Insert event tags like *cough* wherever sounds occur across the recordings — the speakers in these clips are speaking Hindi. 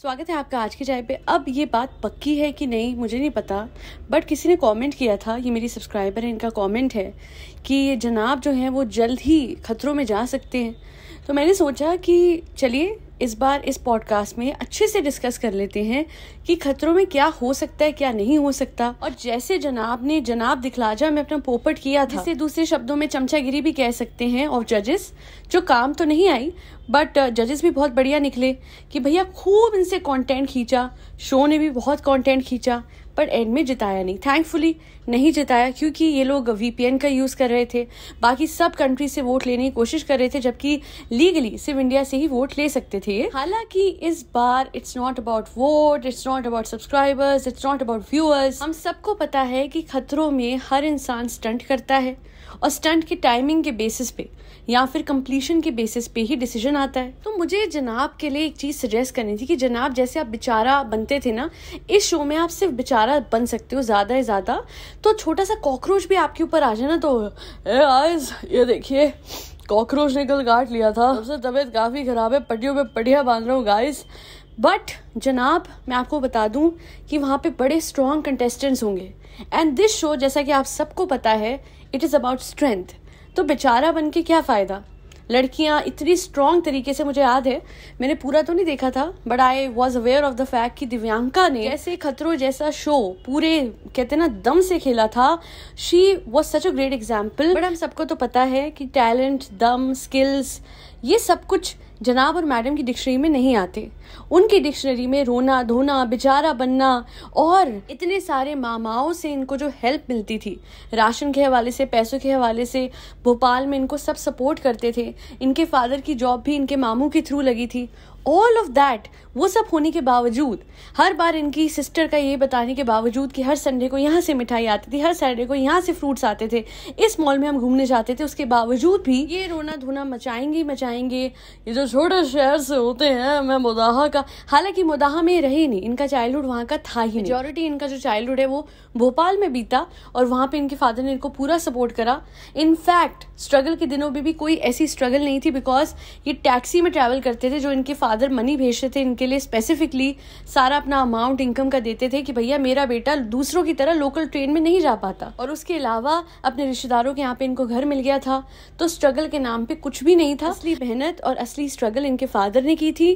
स्वागत है आपका आज की चाय पे अब ये बात पक्की है कि नहीं मुझे नहीं पता बट किसी ने कमेंट किया था ये मेरी सब्सक्राइबर है इनका कमेंट है कि ये जनाब जो हैं वो जल्द ही खतरों में जा सकते हैं तो मैंने सोचा कि चलिए इस बार इस पॉडकास्ट में अच्छे से डिस्कस कर लेते हैं कि खतरों में क्या हो सकता है क्या नहीं हो सकता और जैसे जनाब ने जनाब दिखलाजा में अपना पोपट किया था जिसे दूसरे शब्दों में चमचागिरी भी कह सकते हैं और जजेस जो काम तो नहीं आई बट जजेस uh, भी बहुत बढ़िया निकले कि भैया खूब इनसे कॉन्टेंट खींचा शो ने भी बहुत कॉन्टेंट खींचा पर एंड में जिताया नहीं थैंकफुली नहीं जिताया क्योंकि ये लोग वीपीएन का यूज़ कर रहे थे बाकी सब कंट्री से वोट लेने की कोशिश कर रहे थे जबकि लीगली सिर्फ इंडिया से ही वोट ले सकते थे हालांकि इस बार it's not about vote it's not about subscribers it's not about viewers हम सबको पता है कि खतरों में हर इंसान स्टंट करता है और स्टंट की टाइमिंग के बेसिस पे या फिर कंप्लीशन के बेसिस पे ही डिसीजन आता है तो मुझे जनाब के लिए एक चीज़ सजेस्ट करनी थी कि जनाब जैसे आप बेचारा बनते थे ना इस शो में आप सिर्फ बेचारा बन सकते हो ज़्यादा से ज़्यादा तो छोटा सा कॉकरोच भी आपके ऊपर आ जाए ना तो ए आइज ये देखिए कॉकरोच ने कल काट लिया था उससे तबीयत काफ़ी ख़राब है पटियों पे पटिया बांध रहा हूँ गाइस बट जनाब मैं आपको बता दूं कि वहाँ पे बड़े स्ट्रॉन्ग कंटेस्टेंट्स होंगे एंड दिस शो जैसा कि आप सबको पता है इट इज़ अबाउट स्ट्रेंथ तो बेचारा बन के क्या फ़ायदा लड़कियां इतनी स्ट्रॉन्ग तरीके से मुझे याद है मैंने पूरा तो नहीं देखा था but I was aware of the fact कि दिव्यांका ने ऐसे खतरों जैसा शो पूरे कहते ना दम से खेला था she was such a great example but हम सबको तो पता है कि टैलेंट दम स्किल्स ये सब कुछ जनाब और मैडम की डिक्शनरी में नहीं आते उनकी डिक्शनरी में रोना धोना बेचारा बनना और इतने सारे मामाओं से इनको जो हेल्प मिलती थी राशन के हवाले से पैसों के हवाले से भोपाल में इनको सब सपोर्ट करते थे इनके फादर की जॉब भी इनके मामू के थ्रू लगी थी ऑल ऑफ दैट वो सब होने के बावजूद हर बार इनकी सिस्टर का ये बताने के बावजूद कि हर संडे को यहाँ से मिठाई आती थी हर सैटरडे को यहाँ से फ्रूट्स आते थे इस मॉल में हम घूमने जाते थे उसके बावजूद भी ये रोना धोना मचाएंगे मचाएंगे ये जो छोटे शहर से होते हैं मैं मुदाहा का हालांकि मुदाहा में रहे नहीं इनका चाइल्डहुड वहाँ का था ही मेजोरिटी इनका जो चाइल्डहुड है वो भोपाल में बीता और वहाँ पर इनके फादर ने इनको पूरा सपोर्ट करा इनफैक्ट स्ट्रगल के दिनों में भी कोई ऐसी स्ट्रगल नहीं थी बिकॉज ये टैक्सी में ट्रैवल करते थे जो इनके फादर मनी भेजते थे इनके उनके लिए स्पेसिफिकली सारा अपना अमाउंट इनकम का देते थे कि भैया मेरा बेटा दूसरों की तरह लोकल ट्रेन में नहीं जा पाता और उसके अलावा अपने रिश्तेदारों के यहाँ पे इनको घर मिल गया था तो स्ट्रगल के नाम पे कुछ भी नहीं था असली मेहनत और असली स्ट्रगल इनके फादर ने की थी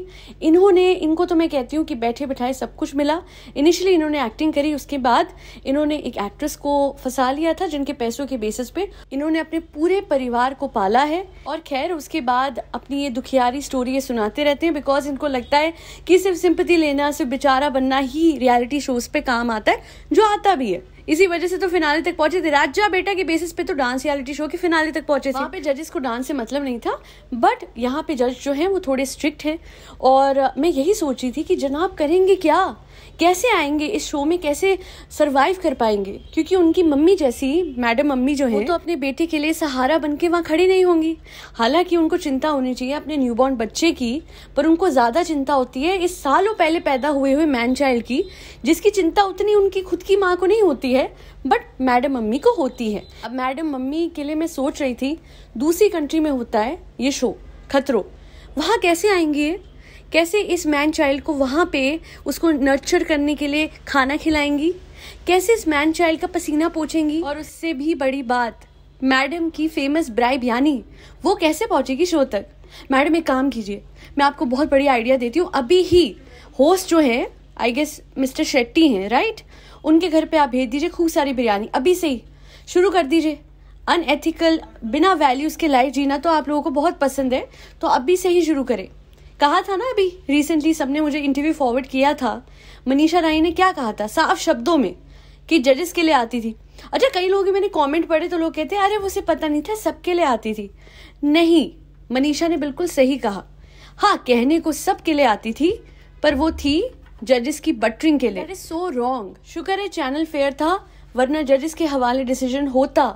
इन्होंने इनको तो मैं कहती हूँ कि बैठे बैठाए सब कुछ मिला इनिशियली इन्होंने एक्टिंग करी उसके बाद इन्होंने एक एक्ट्रेस को फंसा लिया था जिनके पैसों के बेसिस पे इन्होंने अपने पूरे परिवार को पाला है और खैर उसके बाद अपनी ये दुखियारी स्टोरी ये सुनाते रहते हैं बिकॉज इनको लगता है कि सिर्फ सिंपति लेना सिर्फ बेचारा बनना ही रियलिटी शोज पे काम आता है जो आता भी है इसी वजह से तो फिनाले तक पहुंचे थे राजा बेटा के बेसिस पे तो डांस रियलिटी शो के फिनाले तक पहुंचे थे वहाँ पे जजेस को डांस से मतलब नहीं था बट यहाँ पे जज जो है वो थोड़े स्ट्रिक्ट हैं और मैं यही सोच रही थी कि जनाब करेंगे क्या कैसे आएंगे इस शो में कैसे सरवाइव कर पाएंगे क्योंकि उनकी मम्मी जैसी मैडम मम्मी जो है तो अपने बेटे के लिए सहारा बन के वहाँ खड़ी नहीं होंगी हालांकि उनको चिंता होनी चाहिए अपने न्यूबॉर्न बच्चे की पर उनको ज़्यादा चिंता होती है इस सालों पहले पैदा हुए हुए मैन चाइल्ड की जिसकी चिंता उतनी उनकी खुद की माँ को नहीं होती है होती है बट मैडम मम्मी को होती है अब मैडम मम्मी के लिए मैं सोच रही थी दूसरी कंट्री में होता है ये शो खतरो वहाँ कैसे आएंगे कैसे इस मैन चाइल्ड को वहाँ पे उसको नर्चर करने के लिए खाना खिलाएंगी कैसे इस मैन चाइल्ड का पसीना पोछेंगी और उससे भी बड़ी बात मैडम की फेमस ब्राइब यानी वो कैसे पहुँचेगी शो तक मैडम एक काम कीजिए मैं आपको बहुत बड़ी आइडिया देती हूँ अभी ही होस्ट जो है आई गेस मिस्टर शेट्टी हैं राइट उनके घर पे आप भेज दीजिए खूब सारी बिरयानी अभी से ही शुरू कर दीजिए अनएथिकल बिना वैल्यूज़ के लाइफ जीना तो आप लोगों को बहुत पसंद है तो अभी से ही शुरू करें कहा था ना अभी रिसेंटली सबने मुझे इंटरव्यू फॉरवर्ड किया था मनीषा राय ने क्या कहा था साफ शब्दों में कि जजेस के लिए आती थी अच्छा कई लोग मैंने कमेंट पढ़े तो लोग कहते अरे उसे पता नहीं था सबके लिए आती थी नहीं मनीषा ने बिल्कुल सही कहा हाँ कहने को सबके लिए आती थी पर वो थी जजेस की बटरिंग के लिए इज सो रॉन्ग शुक्र है चैनल फेयर था वरना जजेस के हवाले डिसीजन होता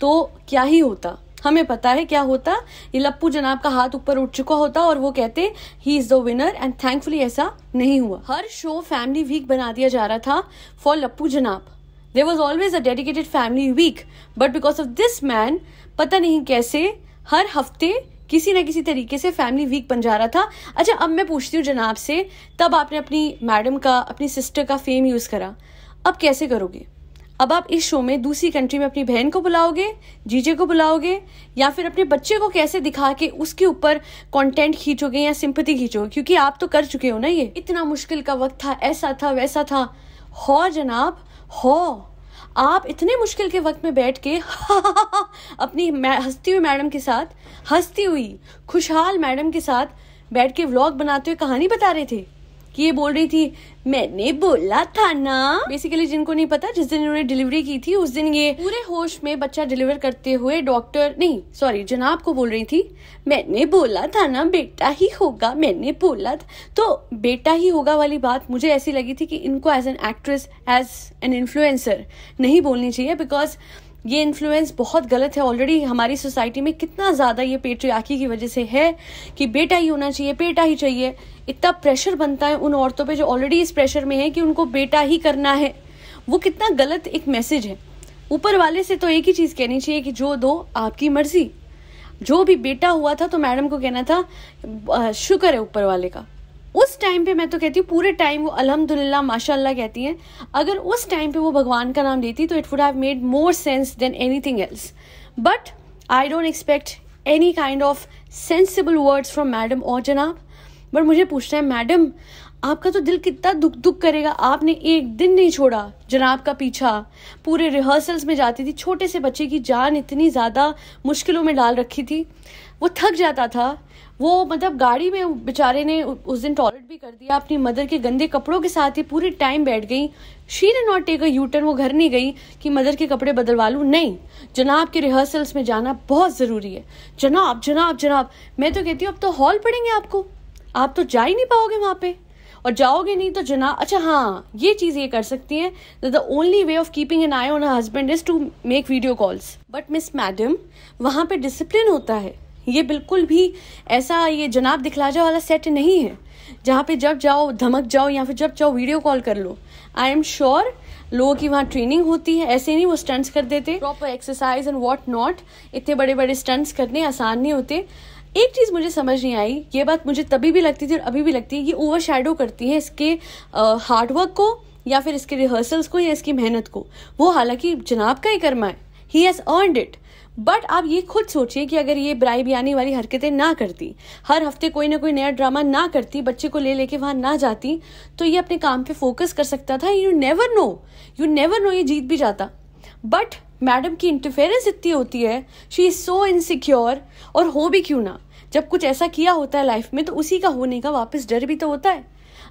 तो क्या ही होता हमें पता है क्या होता ये लप्पू जनाब का हाथ ऊपर उठ चुका होता और वो कहते he is the winner and thankfully ऐसा नहीं हुआ हर शो फैमिली वीक बना दिया जा रहा था फॉर लप्पू जनाब there was always a dedicated family week but because of this man पता नहीं कैसे हर हफ्ते किसी ना किसी तरीके से फैमिली वीक बन जा रहा था अच्छा अब मैं पूछती हूँ जनाब से तब आपने अपनी मैडम का अपनी सिस्टर का फेम यूज़ करा अब कैसे करोगे अब आप इस शो में दूसरी कंट्री में अपनी बहन को बुलाओगे जीजे को बुलाओगे या फिर अपने बच्चे को कैसे दिखा के उसके ऊपर कंटेंट खींचोगे या सिंपति खींचोगे क्योंकि आप तो कर चुके हो ना ये इतना मुश्किल का वक्त था ऐसा था वैसा था हो जनाब हो आप इतने मुश्किल के वक्त में बैठ के *laughs* अपनी हंसती हुई मैडम के साथ हंसती हुई खुशहाल मैडम के साथ बैठ के व्लॉग बनाते हुए कहानी बता रहे थे कि ये बोल रही थी मैंने बोला था ना बेसिकली जिनको नहीं पता जिस दिन उन्होंने डिलीवरी की थी उस दिन ये पूरे होश में बच्चा डिलीवर करते हुए डॉक्टर नहीं सॉरी जनाब को बोल रही थी मैंने बोला था ना बेटा ही होगा मैंने बोला था तो बेटा ही होगा वाली बात मुझे ऐसी लगी थी कि इनको as an actress as an influencer नहीं बोलनी चाहिए बिकॉज ये इन्फ्लुएंस बहुत गलत है ऑलरेडी हमारी सोसाइटी में कितना ज़्यादा ये पेट्रियाकी की वजह से है कि बेटा ही होना चाहिए बेटा ही चाहिए इतना प्रेशर बनता है उन औरतों पे जो ऑलरेडी इस प्रेशर में है कि उनको बेटा ही करना है वो कितना गलत एक मैसेज है ऊपर वाले से तो एक ही चीज़ कहनी चाहिए कि जो दो आपकी मर्जी जो भी बेटा हुआ था तो मैडम को कहना था शुक्र है ऊपर वाले का उस टाइम पे मैं तो कहती हूँ पूरे टाइम वो अलहमदिल्ला माशा कहती हैं अगर उस टाइम पे वो भगवान का नाम लेती तो it would have made more sense than anything else but I don't expect any kind of sensible words from madam और जनाब बट मुझे पूछना है मैडम आपका तो दिल कितना दुख दुख करेगा आपने एक दिन नहीं छोड़ा जनाब का पीछा पूरे रिहर्सल्स में जाती थी छोटे से बच्चे की जान इतनी ज़्यादा मुश्किलों में डाल रखी थी वो थक जाता था वो मतलब गाड़ी में बेचारे ने उस दिन टॉयलेट भी कर दिया अपनी मदर के गंदे कपड़ों के साथ ही पूरी टाइम बैठ गई she need not take a U turn वो घर नहीं गई कि मदर के कपड़े बदलवा लूँ नहीं जनाब के रिहर्सल्स में जाना बहुत ज़रूरी है जनाब जनाब जनाब मैं तो कहती हूँ अब तो हॉल पड़ेंगे आपको आप तो जा ही नहीं पाओगे वहाँ पे और जाओगे नहीं तो जना अच्छा हाँ ये चीज़ ये कर सकती हैं the only way of keeping an eye on husband is to make video calls but miss madam वहाँ पे डिसिप्लिन होता है ये बिल्कुल भी ऐसा ये जनाब दिखलाजा वाला सेट नहीं है जहाँ पे जब जाओ धमक जाओ या फिर जब जाओ वीडियो कॉल कर लो आई एम श्योर लोगों की वहाँ ट्रेनिंग होती है ऐसे नहीं वो स्टंट्स कर देते proper exercise and what not इतने बड़े बड़े स्टंट्स करने आसान नहीं होते एक चीज़ मुझे समझ नहीं आई ये बात मुझे तभी भी लगती थी और अभी भी लगती है ये ओवर शेडो करती है इसके हार्डवर्क को या फिर इसके रिहर्सल्स को या इसकी मेहनत को वो हालांकि जनाब का ही कर्मा है he has earned it but आप ये खुद सोचिए कि अगर ये ब्राई बयानी वाली हरकतें ना करती हर हफ्ते कोई ना कोई नया ड्रामा ना करती बच्चे को ले लेके वहाँ ना जाती तो ये अपने काम पे फोकस कर सकता था you never know you never know ये जीत भी जाता बट मैडम की इंटरफेरेंस इतनी होती है शी इज़ सो इनसिक्योर और हो भी क्यों ना जब कुछ ऐसा किया होता है लाइफ में तो उसी का होने का वापस डर भी तो होता है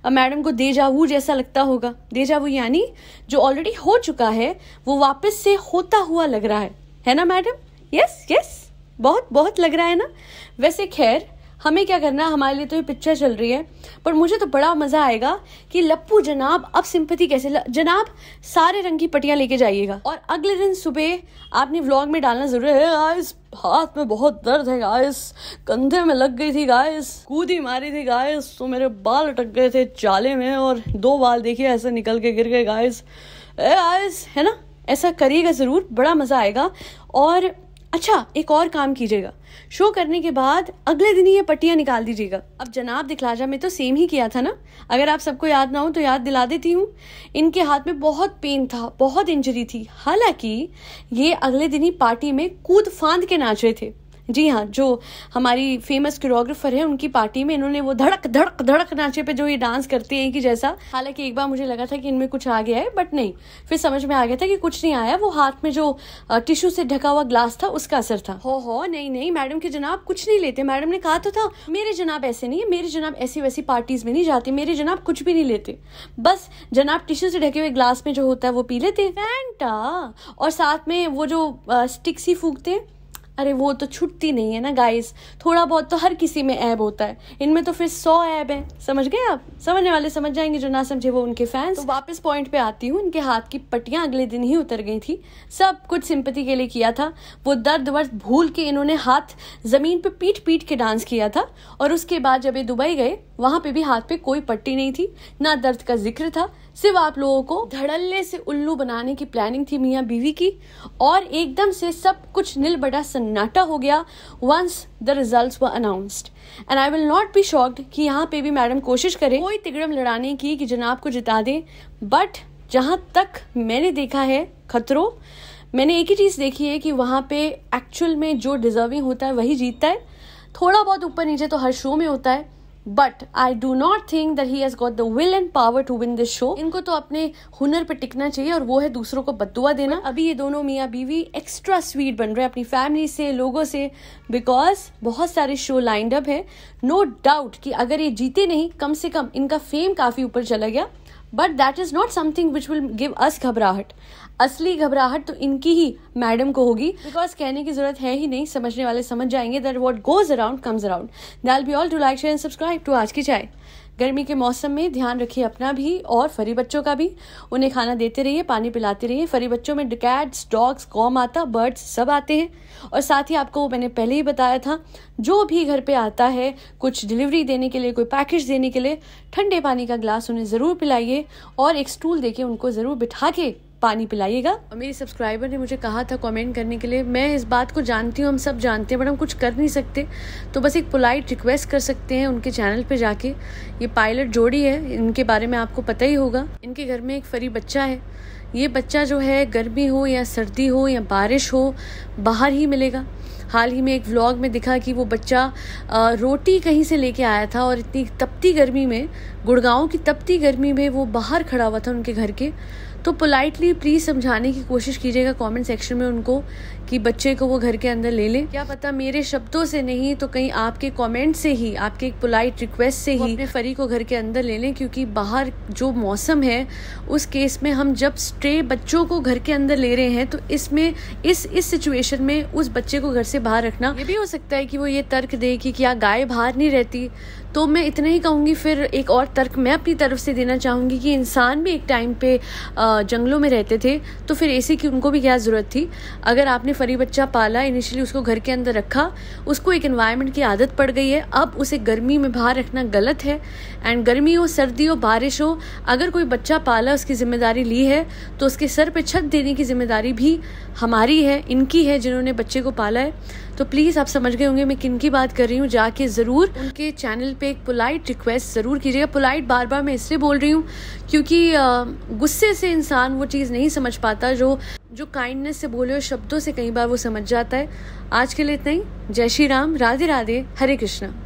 अब मैडम को देजावू जैसा लगता होगा देजावू यानी जो ऑलरेडी हो चुका है वो वापस से होता हुआ लग रहा है है ना मैडम यस यस बहुत बहुत लग रहा है ना वैसे खैर हमें क्या करना हमारे लिए तो ये पिक्चर चल रही है पर मुझे तो बड़ा मज़ा आएगा कि लप्पू जनाब अब सिंपति कैसे ल... जनाब सारे रंग की पटियां लेके जाइएगा और अगले दिन सुबह आपने व्लॉग में डालना ज़रूर है गाइस हाथ में बहुत दर्द है गाइस कंधे में लग गई थी गाइस कूदी मारी थी गाइस तो मेरे बाल अटक गए थे चाले में और दो बाल देखिए ऐसे निकल के गिर गए गाइस ए गाइस है ना ऐसा करिएगा ज़रूर बड़ा मज़ा आएगा और अच्छा एक और काम कीजिएगा शो करने के बाद अगले दिन ही ये पट्टियाँ निकाल दीजिएगा अब जनाब दिखलाजा में तो सेम ही किया था ना अगर आप सबको याद ना हो तो याद दिला देती हूँ इनके हाथ में बहुत पेन था बहुत इंजरी थी हालांकि ये अगले दिन ही पार्टी में कूद फांद के नाच रहे थे जी हाँ जो हमारी फेमस कोरियोग्राफर है उनकी पार्टी में इन्होंने वो धड़क धड़क धड़क नाचे पे जो ये डांस करती है कि जैसा हालांकि एक बार मुझे लगा था कि इनमें कुछ आ गया है बट नहीं फिर समझ में आ गया था कि कुछ नहीं आया वो हाथ में जो टिश्यू से ढका हुआ ग्लास था उसका असर था हो हो नहीं नहीं मैडम के जनाब कुछ नहीं लेते मैडम ने कहा तो था मेरे जनाब ऐसे नहीं है मेरे जनाब ऐसी वैसी पार्टीज में नहीं जाते मेरे जनाब कुछ भी नहीं लेते बस जनाब टिश्यू से ढके हुए ग्लास में जो होता है वो पी लेते हैं और साथ में वो जो स्टिक्स ही फूकते हैं अरे वो तो छुटती नहीं है ना गाइस थोड़ा बहुत तो हर किसी में ऐब होता है इनमें तो फिर सौ ऐब है समझ गए आप समझने वाले समझ जाएंगे जो ना समझे वो उनके फैंस तो वापस पॉइंट पे आती हूँ इनके हाथ की पट्टियाँ अगले दिन ही उतर गई थी सब कुछ सिंपति के लिए किया था वो दर्द वर्द भूल के इन्होंने हाथ ज़मीन पर पीट पीट के डांस किया था और उसके बाद जब ये दुबई गए वहाँ पर भी हाथ पे कोई पट्टी नहीं थी ना दर्द का जिक्र था सिर्फ आप लोगों को धड़ल्ले से उल्लू बनाने की प्लानिंग थी मियाँ बीवी की और एकदम से सब कुछ नील बड़ा सन्नाटा हो गया once the result were announced and I will not be shocked कि यहाँ पे भी मैडम कोशिश करें कोई तिगड़म लड़ाने की कि जनाब को जिता दें बट जहाँ तक मैंने देखा है खतरों मैंने एक ही चीज़ देखी है कि वहाँ पे एक्चुअल में जो डिजर्विंग होता है वही जीतता है थोड़ा बहुत ऊपर नीचे तो हर शो में होता है but I do not think that he has got the will and power to win this show इनको तो अपने हुनर पे टिकना चाहिए और वो है दूसरों को बदुआ देना अभी ये दोनों मियाँ बीवी एक्स्ट्रा स्वीट बन रहे हैं अपनी फैमिली से लोगों से बिकॉज बहुत सारे शो लाइंड अप है नो डाउट कि अगर ये जीते नहीं कम से कम इनका फेम काफ़ी ऊपर चला गया but that is not something which will give us घबराहट असली घबराहट तो इनकी ही मैडम को होगी बिकॉज कहने की जरूरत है ही नहीं समझने वाले समझ जाएंगे that what goes around comes around that'll be all to like share and subscribe to आज की चाय गर्मी के मौसम में ध्यान रखिए अपना भी और फरी बच्चों का भी उन्हें खाना देते रहिए पानी पिलाते रहिए फरी बच्चों में डिकैट्स डॉग्स गौ माता बर्ड्स सब आते हैं और साथ ही आपको मैंने पहले ही बताया था जो भी घर पे आता है कुछ डिलीवरी देने के लिए कोई पैकेज देने के लिए ठंडे पानी का ग्लास उन्हें ज़रूर पिलाइए और एक स्टूल देके उनको ज़रूर बिठा के पानी पिलाइएगा और मेरी सब्सक्राइबर ने मुझे कहा था कमेंट करने के लिए मैं इस बात को जानती हूँ हम सब जानते हैं बट हम कुछ कर नहीं सकते तो बस एक पोलाइट रिक्वेस्ट कर सकते हैं उनके चैनल पे जाके ये पायलट जोड़ी है इनके बारे में आपको पता ही होगा इनके घर में एक फरी बच्चा है ये बच्चा जो है गर्मी हो या सर्दी हो या बारिश हो बाहर ही मिलेगा हाल ही में एक व्लॉग में दिखा कि वो बच्चा रोटी कहीं से लेके आया था और इतनी तपती गर्मी में गुड़गांव की तपती गर्मी में वो बाहर खड़ा हुआ था उनके घर के तो पोलाइटली प्लीज़ समझाने की कोशिश कीजिएगा कमेंट सेक्शन में उनको कि बच्चे को वो घर के अंदर ले लें क्या पता मेरे शब्दों से नहीं तो कहीं आपके कमेंट से ही आपके एक पोलाइट रिक्वेस्ट से ही अपने फरी को घर के अंदर ले लें क्योंकि बाहर जो मौसम है उस केस में हम जब स्ट्रे बच्चों को घर के अंदर ले रहे हैं तो इसमें इस इस सिचुएशन में उस बच्चे को घर से बाहर रखना ये भी हो सकता है कि वो ये तर्क दे कि क्या गाय बाहर नहीं रहती तो मैं इतना ही कहूँगी फिर एक और तर्क मैं अपनी तरफ से देना चाहूँगी कि इंसान भी एक टाइम पे जंगलों में रहते थे तो फिर ए की उनको भी क्या ज़रूरत थी अगर आपने फरी बच्चा पाला इनिशियली उसको घर के अंदर रखा उसको एक इन्वायरमेंट की आदत पड़ गई है अब उसे गर्मी में बाहर रखना गलत है एंड गर्मी हो सर्दी हो बारिश हो अगर कोई बच्चा पाला उसकी ज़िम्मेदारी ली है तो उसके सर पर छत देने की ज़िम्मेदारी भी हमारी है इनकी है जिन्होंने बच्चे को पाला है तो प्लीज़ आप समझ गए होंगे मैं किन की बात कर रही हूँ जाके ज़रूर उनके चैनल पे एक पोलाइट रिक्वेस्ट ज़रूर कीजिएगा पोलाइट बार बार मैं इसलिए बोल रही हूँ क्योंकि गुस्से से इंसान वो चीज़ नहीं समझ पाता जो जो काइंडनेस से बोले और शब्दों से कई बार वो समझ जाता है आज के लिए इतना ही जय श्री राम राधे राधे हरे कृष्णा